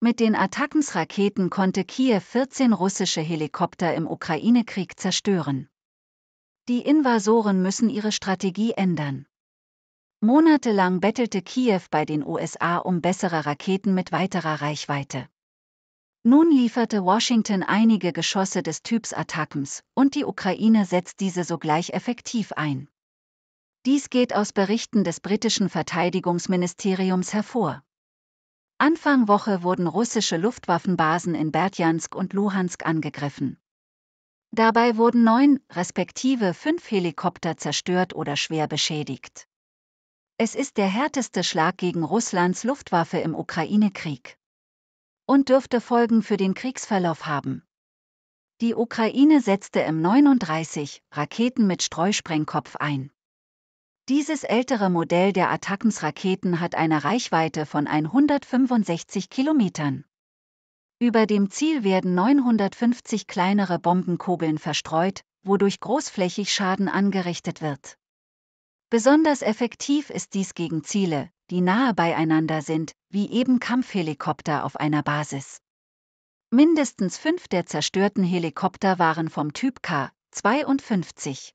Mit den Attackensraketen konnte Kiew 14 russische Helikopter im Ukraine-Krieg zerstören. Die Invasoren müssen ihre Strategie ändern. Monatelang bettelte Kiew bei den USA um bessere Raketen mit weiterer Reichweite. Nun lieferte Washington einige Geschosse des Typs Attackens und die Ukraine setzt diese sogleich effektiv ein. Dies geht aus Berichten des britischen Verteidigungsministeriums hervor. Anfang Woche wurden russische Luftwaffenbasen in Berdjansk und Luhansk angegriffen. Dabei wurden neun, respektive fünf Helikopter zerstört oder schwer beschädigt. Es ist der härteste Schlag gegen Russlands Luftwaffe im Ukraine-Krieg und dürfte Folgen für den Kriegsverlauf haben. Die Ukraine setzte M39 Raketen mit Streusprengkopf ein. Dieses ältere Modell der Attackensraketen hat eine Reichweite von 165 Kilometern. Über dem Ziel werden 950 kleinere Bombenkugeln verstreut, wodurch großflächig Schaden angerichtet wird. Besonders effektiv ist dies gegen Ziele, die nahe beieinander sind, wie eben Kampfhelikopter auf einer Basis. Mindestens fünf der zerstörten Helikopter waren vom Typ K-52.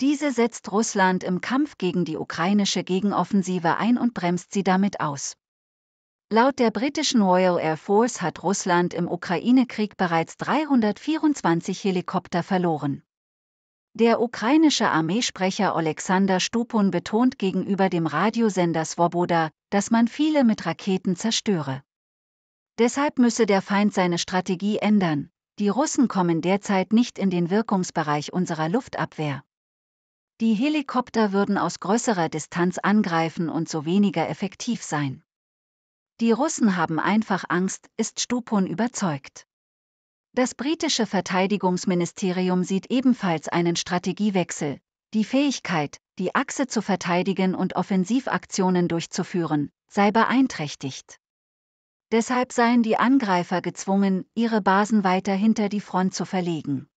Diese setzt Russland im Kampf gegen die ukrainische Gegenoffensive ein und bremst sie damit aus. Laut der britischen Royal Air Force hat Russland im Ukraine-Krieg bereits 324 Helikopter verloren. Der ukrainische Armeesprecher Alexander Stupun betont gegenüber dem Radiosender Svoboda, dass man viele mit Raketen zerstöre. Deshalb müsse der Feind seine Strategie ändern. Die Russen kommen derzeit nicht in den Wirkungsbereich unserer Luftabwehr. Die Helikopter würden aus größerer Distanz angreifen und so weniger effektiv sein. Die Russen haben einfach Angst, ist Stupun überzeugt. Das britische Verteidigungsministerium sieht ebenfalls einen Strategiewechsel, die Fähigkeit, die Achse zu verteidigen und Offensivaktionen durchzuführen, sei beeinträchtigt. Deshalb seien die Angreifer gezwungen, ihre Basen weiter hinter die Front zu verlegen.